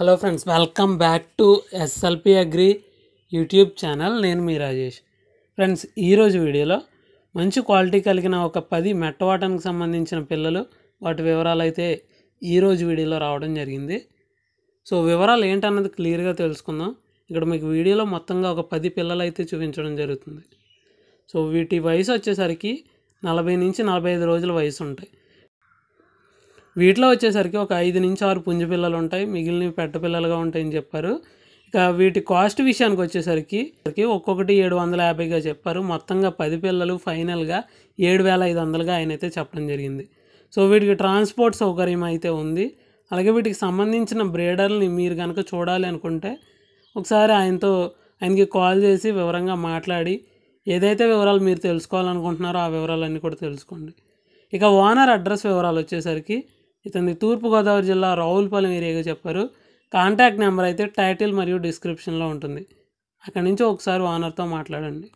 hello friends welcome back to SLP Agri YouTube channel నేను మీ Rajesh friends ఈరోజు వీడియోలో మంచి క్వాలిటీ కలిగిన ఒక పది మెట్టవాటానికి సంబంధించిన పిల్లలు వాటి వివరాలు అయితే ఈరోజు వీడియోలో రావడం జరిగింది సో వివరాలు ఏంటన్నది క్లియర్గా తెలుసుకుందాం ఇక్కడ మీకు వీడియోలో మొత్తంగా ఒక పది పిల్లలు అయితే చూపించడం జరుగుతుంది సో వీటి వయసు వచ్చేసరికి నలభై నుంచి నలభై ఐదు రోజుల వయసు ఉంటాయి వీటిలో వచ్చేసరికి ఒక ఐదు నుంచి ఆరు పుంజు పిల్లలు ఉంటాయి మిగిలినవి పెట్ట పిల్లలుగా ఉంటాయని చెప్పారు ఇక వీటి కాస్ట్ విషయానికి వచ్చేసరికి ఒక్కొక్కటి ఏడు వందల యాభైగా చెప్పారు మొత్తంగా పది పిల్లలు ఫైనల్గా ఏడు వేల ఐదు వందలుగా ఆయన అయితే చెప్పడం జరిగింది సో వీటికి ట్రాన్స్పోర్ట్ సౌకర్యం అయితే ఉంది అలాగే వీటికి సంబంధించిన బ్రేడర్ని మీరు కనుక చూడాలి అనుకుంటే ఒకసారి ఆయనతో ఆయనకి కాల్ చేసి వివరంగా మాట్లాడి ఏదైతే వివరాలు మీరు తెలుసుకోవాలనుకుంటున్నారో ఆ వివరాలన్నీ కూడా తెలుసుకోండి ఇక ఓనర్ అడ్రస్ వివరాలు వచ్చేసరికి ఇతని తూర్పుగోదావరి జిల్లా రావులపాలెం ఏరియాగా చెప్పారు కాంటాక్ట్ నెంబర్ అయితే టైటిల్ మరియు డిస్క్రిప్షన్లో ఉంటుంది అక్కడి నుంచి ఒకసారి ఓనర్తో మాట్లాడండి